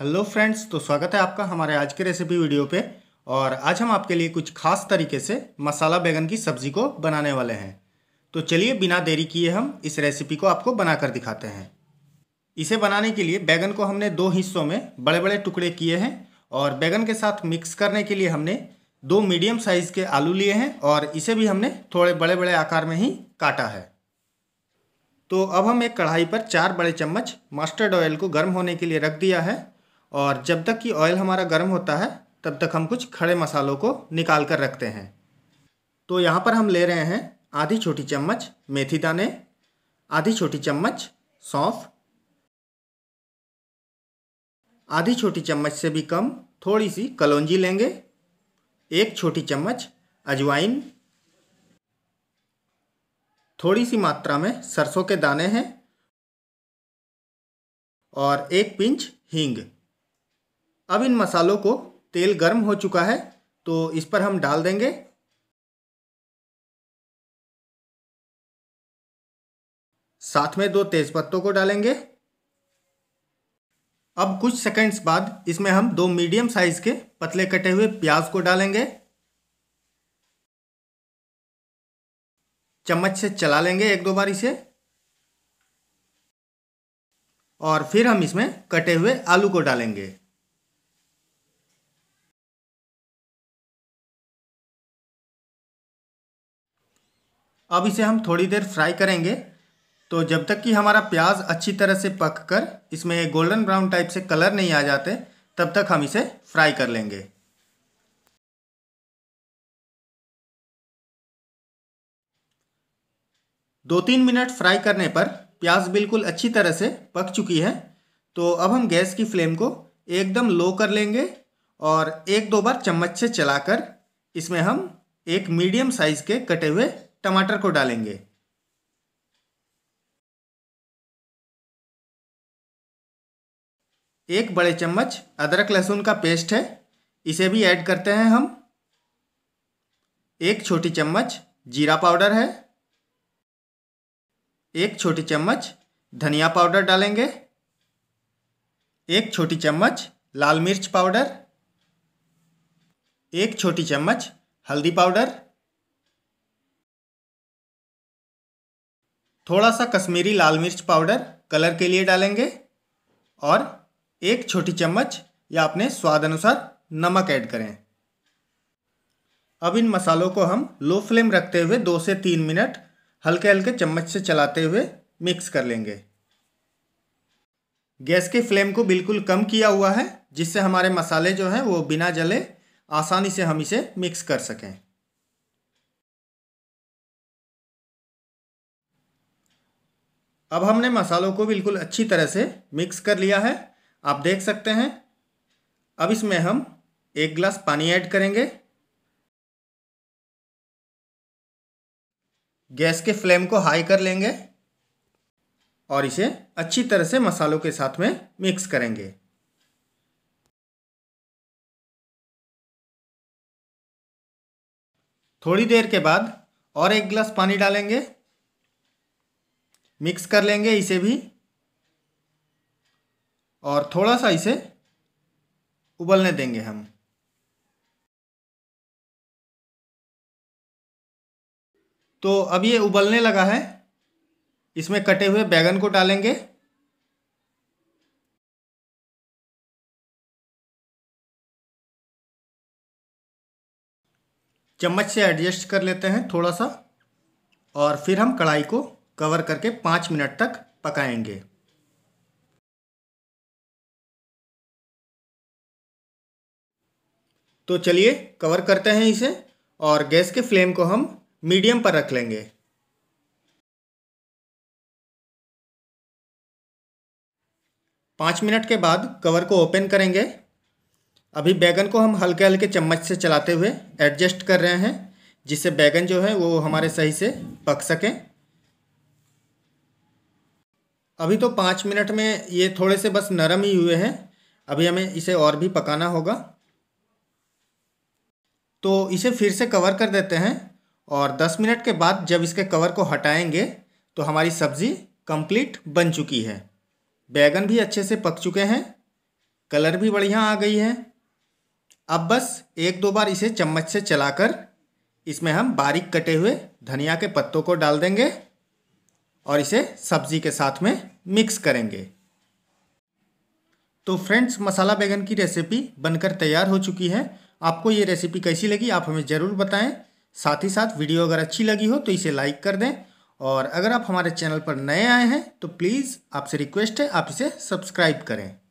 hello friends तो स्वागत है आपका हमारे आज के रेसिपी वीडियो पे और आज हम आपके लिए कुछ खास तरीके से मसाला बैगन की सब्ज़ी को बनाने वाले हैं तो चलिए बिना देरी किए हम इस रेसिपी को आपको बनाकर दिखाते हैं इसे बनाने के लिए बैगन को हमने दो हिस्सों में बड़े बड़े टुकड़े किए हैं और बैगन के साथ मिक्स करने के लिए हमने दो मीडियम साइज़ के आलू लिए हैं और इसे भी हमने थोड़े बड़े बड़े आकार में ही काटा है तो अब हम एक कढ़ाई पर चार बड़े चम्मच मस्टर्ड ऑयल को गर्म होने के लिए रख दिया है और जब तक कि ऑयल हमारा गर्म होता है तब तक हम कुछ खड़े मसालों को निकाल कर रखते हैं तो यहाँ पर हम ले रहे हैं आधी छोटी चम्मच मेथी दाने आधी छोटी चम्मच सौंफ आधी छोटी चम्मच से भी कम थोड़ी सी कलौंजी लेंगे एक छोटी चम्मच अजवाइन थोड़ी सी मात्रा में सरसों के दाने हैं और एक पिंच हींग अब इन मसालों को तेल गर्म हो चुका है तो इस पर हम डाल देंगे साथ में दो तेज पत्तों को डालेंगे अब कुछ सेकंड्स बाद इसमें हम दो मीडियम साइज़ के पतले कटे हुए प्याज को डालेंगे चम्मच से चला लेंगे एक दो बार इसे और फिर हम इसमें कटे हुए आलू को डालेंगे अब इसे हम थोड़ी देर फ्राई करेंगे तो जब तक कि हमारा प्याज अच्छी तरह से पक कर इसमें गोल्डन ब्राउन टाइप से कलर नहीं आ जाते तब तक हम इसे फ्राई कर लेंगे दो तीन मिनट फ्राई करने पर प्याज बिल्कुल अच्छी तरह से पक चुकी है तो अब हम गैस की फ्लेम को एकदम लो कर लेंगे और एक दो बार चम्मच से चलाकर इसमें हम एक मीडियम साइज़ के कटे हुए टमाटर को डालेंगे एक बड़े चम्मच अदरक लहसुन का पेस्ट है इसे भी ऐड करते हैं हम एक छोटी चम्मच जीरा पाउडर है एक छोटी चम्मच धनिया पाउडर डालेंगे एक छोटी चम्मच लाल मिर्च पाउडर एक छोटी चम्मच हल्दी पाउडर थोड़ा सा कश्मीरी लाल मिर्च पाउडर कलर के लिए डालेंगे और एक छोटी चम्मच या अपने स्वाद अनुसार नमक ऐड करें अब इन मसालों को हम लो फ्लेम रखते हुए दो से तीन मिनट हल्के हल्के चम्मच से चलाते हुए मिक्स कर लेंगे गैस के फ्लेम को बिल्कुल कम किया हुआ है जिससे हमारे मसाले जो हैं वो बिना जले आसानी से हम इसे मिक्स कर सकें अब हमने मसालों को बिल्कुल अच्छी तरह से मिक्स कर लिया है आप देख सकते हैं अब इसमें हम एक ग्लास पानी ऐड करेंगे गैस के फ्लेम को हाई कर लेंगे और इसे अच्छी तरह से मसालों के साथ में मिक्स करेंगे थोड़ी देर के बाद और एक गिलास पानी डालेंगे मिक्स कर लेंगे इसे भी और थोड़ा सा इसे उबलने देंगे हम तो अब ये उबलने लगा है इसमें कटे हुए बैगन को डालेंगे चम्मच से एडजस्ट कर लेते हैं थोड़ा सा और फिर हम कढ़ाई को कवर करके पाँच मिनट तक पकाएंगे तो चलिए कवर करते हैं इसे और गैस के फ्लेम को हम मीडियम पर रख लेंगे पाँच मिनट के बाद कवर को ओपन करेंगे अभी बैगन को हम हल्के हल्के चम्मच से चलाते हुए एडजस्ट कर रहे हैं जिससे बैगन जो है वो हमारे सही से पक सकें अभी तो पाँच मिनट में ये थोड़े से बस नरम ही हुए हैं अभी हमें इसे और भी पकाना होगा तो इसे फिर से कवर कर देते हैं और दस मिनट के बाद जब इसके कवर को हटाएंगे तो हमारी सब्ज़ी कंप्लीट बन चुकी है बैगन भी अच्छे से पक चुके हैं कलर भी बढ़िया आ गई है अब बस एक दो बार इसे चम्मच से चलाकर इसमें हम बारीक कटे हुए धनिया के पत्तों को डाल देंगे और इसे सब्जी के साथ में मिक्स करेंगे तो फ्रेंड्स मसाला बैगन की रेसिपी बनकर तैयार हो चुकी है आपको ये रेसिपी कैसी लगी आप हमें ज़रूर बताएं साथ ही साथ वीडियो अगर अच्छी लगी हो तो इसे लाइक कर दें और अगर आप हमारे चैनल पर नए आए हैं तो प्लीज़ आपसे रिक्वेस्ट है आप इसे सब्सक्राइब करें